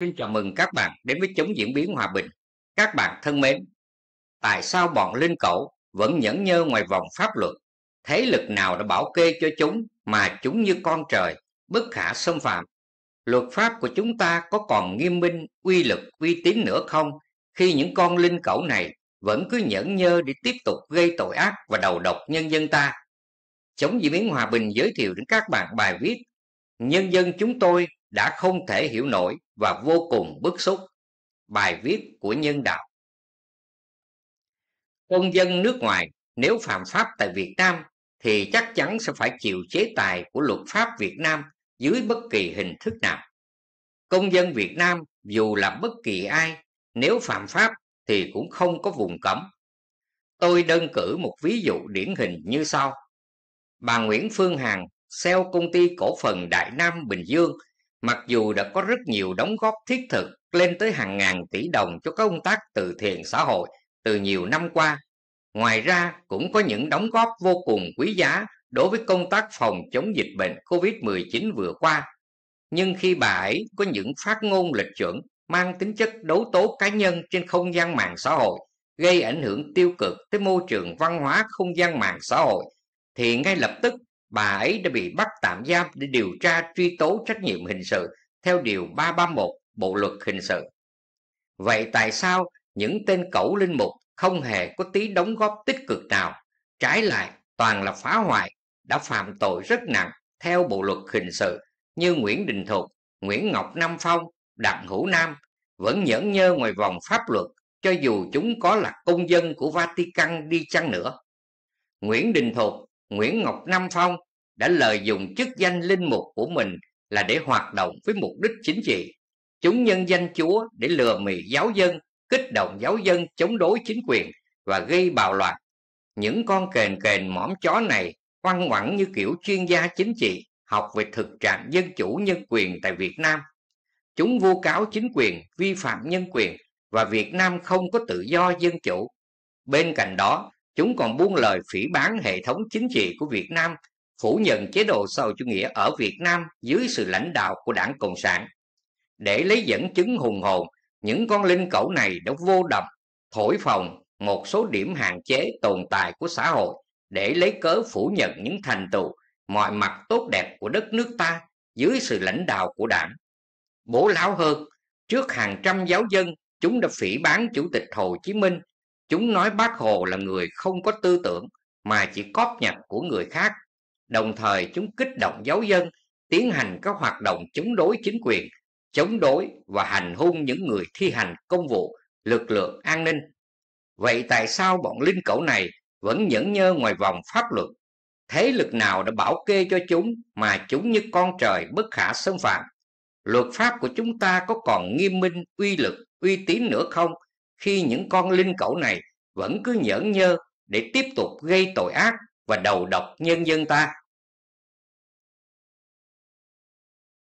Xin chào mừng các bạn đến với chống diễn biến hòa bình. Các bạn thân mến, tại sao bọn linh cẩu vẫn nhẫn nhơ ngoài vòng pháp luật? Thế lực nào đã bảo kê cho chúng mà chúng như con trời, bất khả xâm phạm? Luật pháp của chúng ta có còn nghiêm minh, uy lực, uy tín nữa không khi những con linh cẩu này vẫn cứ nhẫn nhơ để tiếp tục gây tội ác và đầu độc nhân dân ta? Chống diễn biến hòa bình giới thiệu đến các bạn bài viết Nhân dân chúng tôi đã không thể hiểu nổi và vô cùng bức xúc. Bài viết của nhân đạo Công dân nước ngoài nếu phạm pháp tại Việt Nam thì chắc chắn sẽ phải chịu chế tài của luật pháp Việt Nam dưới bất kỳ hình thức nào. Công dân Việt Nam dù là bất kỳ ai, nếu phạm pháp thì cũng không có vùng cấm. Tôi đơn cử một ví dụ điển hình như sau. Bà Nguyễn Phương Hằng, sale công ty cổ phần Đại Nam Bình Dương mặc dù đã có rất nhiều đóng góp thiết thực lên tới hàng ngàn tỷ đồng cho các công tác từ thiện xã hội từ nhiều năm qua. Ngoài ra cũng có những đóng góp vô cùng quý giá đối với công tác phòng chống dịch bệnh COVID-19 vừa qua. Nhưng khi bà ấy có những phát ngôn lệch chuẩn mang tính chất đấu tố cá nhân trên không gian mạng xã hội, gây ảnh hưởng tiêu cực tới môi trường văn hóa không gian mạng xã hội, thì ngay lập tức bà ấy đã bị bắt tạm giam để điều tra truy tố trách nhiệm hình sự theo Điều 331 Bộ Luật Hình Sự. Vậy tại sao những tên cẩu linh mục không hề có tí đóng góp tích cực nào, trái lại toàn là phá hoại, đã phạm tội rất nặng theo Bộ Luật Hình Sự như Nguyễn Đình Thục, Nguyễn Ngọc Nam Phong, Đặng Hữu Nam vẫn nhẫn nhơ ngoài vòng pháp luật cho dù chúng có là công dân của Vatican đi chăng nữa. Nguyễn Đình Thục Nguyễn Ngọc Nam Phong đã lợi dụng chức danh linh mục của mình là để hoạt động với mục đích chính trị. Chúng nhân danh chúa để lừa mị giáo dân, kích động giáo dân chống đối chính quyền và gây bạo loạn. Những con kền kền mõm chó này ngoan ngoãn như kiểu chuyên gia chính trị học về thực trạng dân chủ nhân quyền tại Việt Nam. Chúng vu cáo chính quyền vi phạm nhân quyền và Việt Nam không có tự do dân chủ. Bên cạnh đó, Chúng còn buông lời phỉ bán hệ thống chính trị của Việt Nam, phủ nhận chế độ xã hội chủ nghĩa ở Việt Nam dưới sự lãnh đạo của đảng Cộng sản. Để lấy dẫn chứng hùng hồn, những con linh cẩu này đã vô đập, thổi phòng một số điểm hạn chế tồn tại của xã hội để lấy cớ phủ nhận những thành tựu mọi mặt tốt đẹp của đất nước ta dưới sự lãnh đạo của đảng. Bố láo hơn, trước hàng trăm giáo dân, chúng đã phỉ bán Chủ tịch Hồ Chí Minh Chúng nói bác Hồ là người không có tư tưởng mà chỉ cóp nhặt của người khác. Đồng thời chúng kích động giáo dân tiến hành các hoạt động chống đối chính quyền, chống đối và hành hung những người thi hành công vụ, lực lượng an ninh. Vậy tại sao bọn linh cẩu này vẫn nhẫn nhơ ngoài vòng pháp luật? Thế lực nào đã bảo kê cho chúng mà chúng như con trời bất khả xâm phạm? Luật pháp của chúng ta có còn nghiêm minh, uy lực, uy tín nữa không? khi những con linh cẩu này vẫn cứ nhẫn nhơ để tiếp tục gây tội ác và đầu độc nhân dân ta